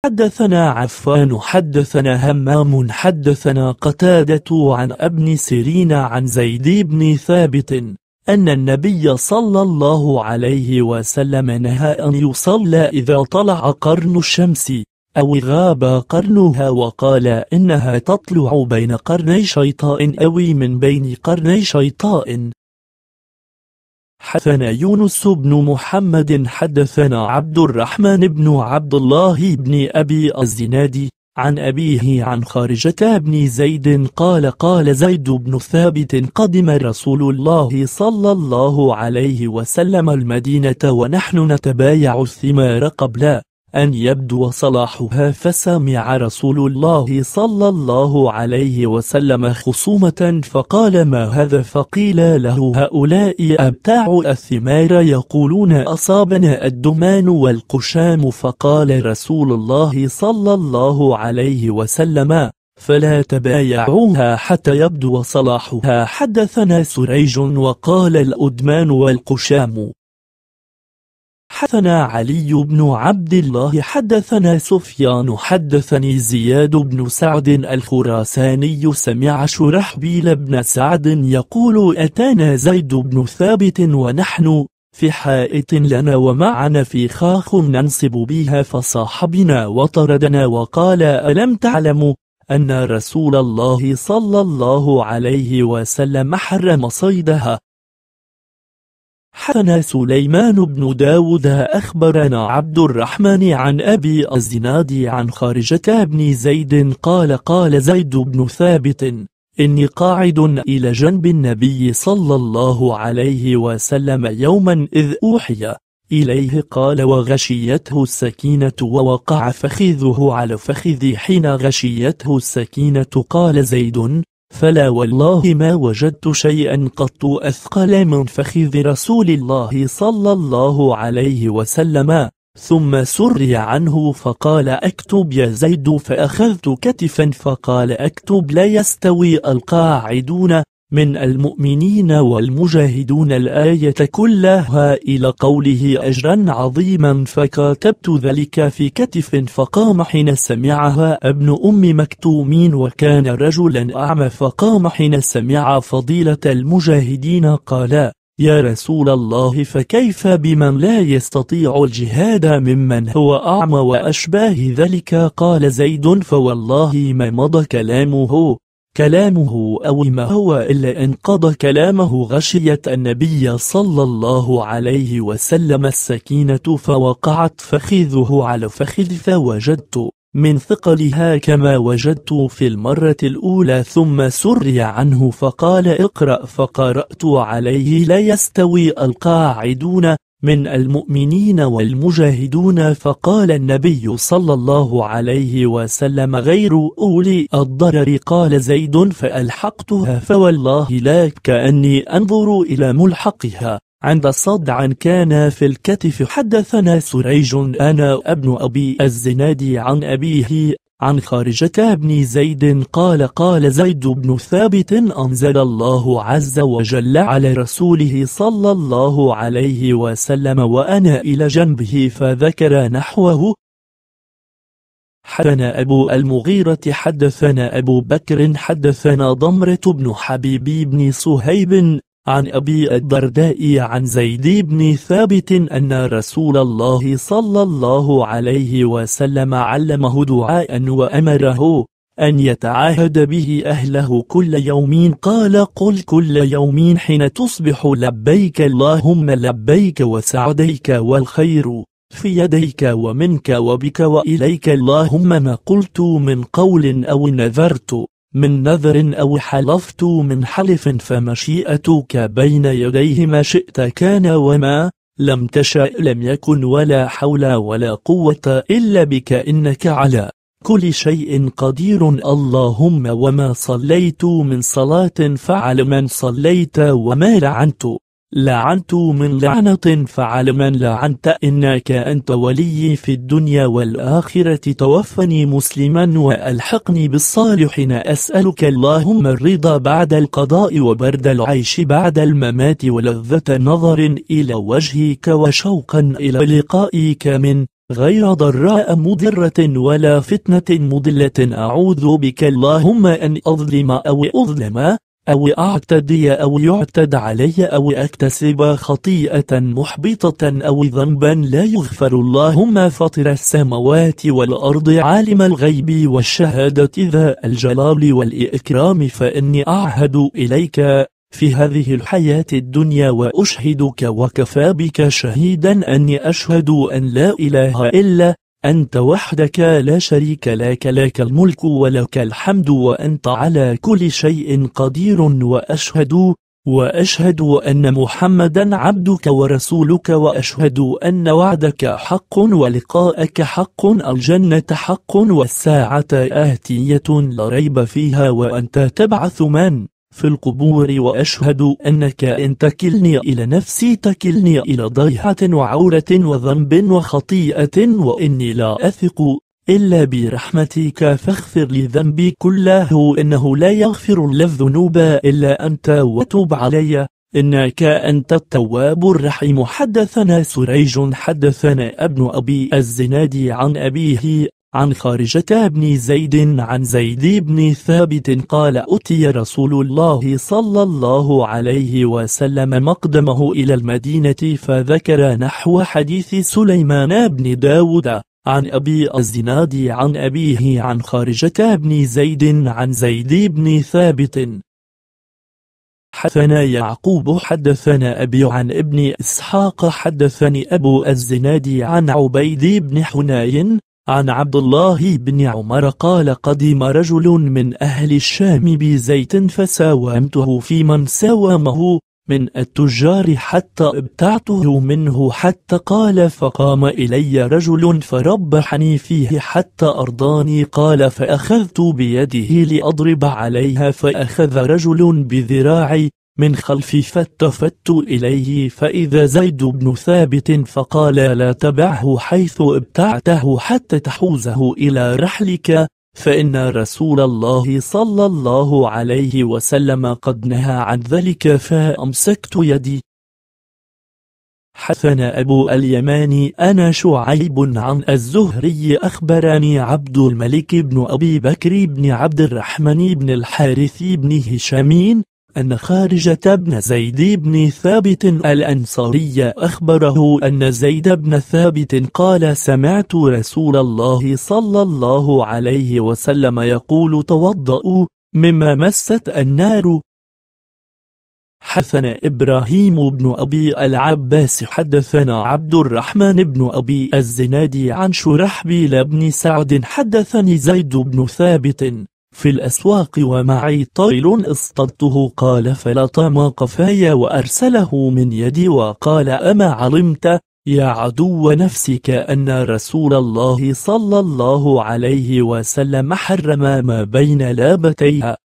حدثنا عفان حدثنا همام حدثنا قتادة عن ابن سيرين عن زيد بن ثابت أن النبي صلى الله عليه وسلم نهى أن يصلى إذا طلع قرن الشمس أو غاب قرنها وقال إنها تطلع بين قرني شيطاء أو من بين قرني شيطاء حدثنا يونس بن محمد حدثنا عبد الرحمن بن عبد الله بن أبي الزناد عن أبيه عن خارجة بن زيد قال قال زيد بن ثابت قدم رسول الله صلى الله عليه وسلم المدينة ونحن نتبايع الثمار قبل أن يبدو صلاحها فسمع رسول الله صلى الله عليه وسلم خصومة فقال ما هذا فقيل له هؤلاء أبتاع الثمار يقولون أصابنا الدمان والقشام فقال رسول الله صلى الله عليه وسلم فلا تبايعوها حتى يبدو صلاحها حدثنا سريج وقال الأدمان والقشام حدثنا علي بن عبد الله حدثنا سفيان حدثني زياد بن سعد الخراساني سمع شرحبيل بن سعد يقول أتانا زيد بن ثابت ونحن في حائط لنا ومعنا في خاخ ننصب بها فصاحبنا وطردنا وقال ألم تعلموا أن رسول الله صلى الله عليه وسلم حرم صيدها حدثنا سليمان بن داود أخبرنا عبد الرحمن عن أبي الزناد عن خارجة بن زيد قال قال زيد بن ثابت إني قاعد إلى جنب النبي صلى الله عليه وسلم يوما إذ أوحي إليه قال وغشيته السكينة ووقع فخذه على فخذي حين غشيته السكينة قال زيد فلا والله ما وجدت شيئا قط أثقل من فخذ رسول الله صلى الله عليه وسلم ثم سري عنه فقال اكتب يا زيد فأخذت كتفا فقال اكتب لا يستوي القاعدون من المؤمنين والمجاهدون الآية كلها إلى قوله أجرا عظيما فكاتبت ذلك في كتف فقام حين سمعها ابن أم مكتومين وكان رجلا أعمى فقام حين سمع فضيلة المجاهدين قال يا رسول الله فكيف بمن لا يستطيع الجهاد ممن هو أعمى وأشباه ذلك قال زيد فوالله ما مضى كلامه كلامه أو ما هو إلا انقض كلامه غشية النبي صلى الله عليه وسلم السكينة فوقعت فخذه على فخذ فوجدت من ثقلها كما وجدت في المرة الأولى ثم سري عنه فقال اقرأ فقرأت عليه لا يستوي القاعدون من المؤمنين والمجاهدون فقال النبي صلى الله عليه وسلم غير أولي الضرر قال زيد فألحقتها فوالله لا كأني أنظر إلى ملحقها عند صدع كان في الكتف حدثنا سريج أنا ابن أبي الزنادي عن أبيه عن خارجة بن زيد قال قال زيد بن ثابت أنزل الله عز وجل على رسوله صلى الله عليه وسلم وأنا إلى جنبه فذكر نحوه حدثنا أبو المغيرة حدثنا أبو بكر حدثنا ضمرة بن حبيب بن صهيب عن أبي الدرداء عن زيد بن ثابت أن رسول الله صلى الله عليه وسلم علمه دعاء وأمره أن يتعاهد به أهله كل يوم قال قل كل يوم حين تصبح لبيك اللهم لبيك وسعديك والخير في يديك ومنك وبك وإليك اللهم ما قلت من قول أو نذرت من نذر أو حلفت من حلف فمشيئتك بين يديه ما شئت كان وما لم تشاء لم يكن ولا حول ولا قوة إلا بك إنك على كل شيء قدير اللهم وما صليت من صلاة فعل من صليت وما لعنت لعنت من لعنة فعلما لعنت إنك أنت ولي في الدنيا والآخرة توفني مسلما وألحقني بالصالحين أسألك اللهم الرضا بعد القضاء وبرد العيش بعد الممات ولذة نظر إلى وجهك وشوقا إلى لقائك من غير ضراء مضرة ولا فتنة مضلة أعوذ بك اللهم أن أظلم أو أظلم أو أعتدي أو يعتد علي أو أكتسب خطيئة محبطة أو ذنبا لا يغفر اللهم فطر السماوات والأرض عالم الغيب والشهادة ذا الجلال والإكرام فإني أعهد إليك في هذه الحياة الدنيا وأشهدك وكفى بك شهيدا أني أشهد أن لا إله إلا أنت وحدك لا شريك لك لك الملك ولك الحمد وأنت على كل شيء قدير وأشهد وأشهد أن محمدا عبدك ورسولك وأشهد أن وعدك حق ولقاءك حق الجنة حق والساعة آتية لا ريب فيها وأنت تبعث من في القبور وأشهد أنك إن تكلني إلى نفسي تكلني إلى ضيعة وعورة وذنب وخطيئة وإني لا أثق إلا برحمتك فاغفر لي ذنبي كله إنه لا يغفر الذنوب إلا أنت وتوب علي إنك أنت التواب الرحيم حدثنا سريج حدثنا ابن أبي الزناد عن أبيه عن خارجة بن زيد عن زيد بن ثابت قال أتي رسول الله صلى الله عليه وسلم مقدمه إلى المدينة فذكر نحو حديث سليمان بن داود عن أبي الزناد عن أبيه عن خارجة بن زيد عن زيد بن ثابت حدثنا يعقوب حدثنا أبي عن ابن إسحاق حدثني أبو الزناد عن عبيد بن حنين عن عبد الله بن عمر قال قدم رجل من أهل الشام بزيت فساومته في من ساومه من التجار حتى ابتعته منه حتى قال فقام إلي رجل فربحني فيه حتى أرضاني قال فأخذت بيده لأضرب عليها فأخذ رجل بذراعي من خلفي فالتفت إليه فإذا زيد بن ثابت فقال لا تبعه حيث ابتعته حتى تحوزه إلى رحلك فإن رسول الله صلى الله عليه وسلم قد نهى عن ذلك فأمسكت يدي حثنا أبو اليمان أنا شعيب عن الزهري أخبرني عبد الملك بن أبي بكر بن عبد الرحمن بن الحارث بن هشامين أن خارجة بن زيد بن ثابت الأنصاري أخبره أن زيد بن ثابت قال سمعت رسول الله صلى الله عليه وسلم يقول توضأوا مما مست النار حدثنا إبراهيم بن أبي العباس حدثنا عبد الرحمن بن أبي الزناد عن شرحبيل بن سعد حدثني زيد بن ثابت في الأسواق ومعي طيل اصطدته قال فلطم قفاي وأرسله من يدي وقال أما علمت يا عدو نفسك أن رسول الله صلى الله عليه وسلم حرم ما بين لابتيها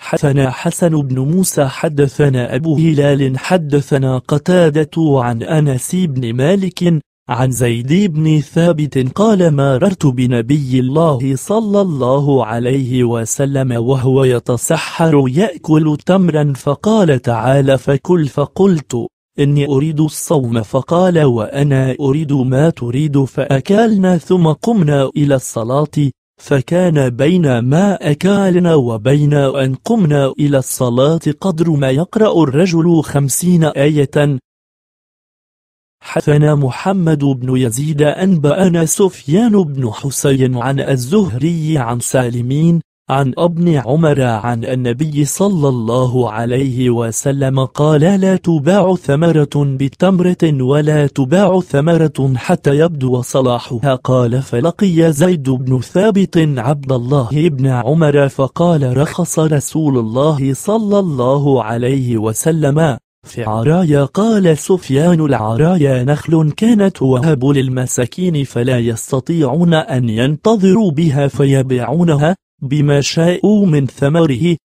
حدثنا حسن بن موسى حدثنا أبو هلال حدثنا قتادة عن أنس بن مالك عن زيد بن ثابت قال مررت بنبي الله صلى الله عليه وسلم وهو يتسحر يأكل تمرا فقال تعالى فكل فقلت إني أريد الصوم فقال وأنا أريد ما تريد فأكلنا ثم قمنا إلى الصلاة فكان بين ما أكلنا وبين أن قمنا إلى الصلاة قدر ما يقرأ الرجل خمسين آية حدثنا محمد بن يزيد أنبأنا سفيان بن حسين عن الزهري عن سالمين عن ابن عمر عن النبي صلى الله عليه وسلم قال لا تباع ثمرة بتمرة ولا تباع ثمرة حتى يبدو صلاحها قال فلقي زيد بن ثابت عبد الله بن عمر فقال رخص رسول الله صلى الله عليه وسلم في عرايا قال سفيان العرايا نخل كانت وهب للمساكين فلا يستطيعون أن ينتظروا بها فيبيعونها بما شاءوا من ثمره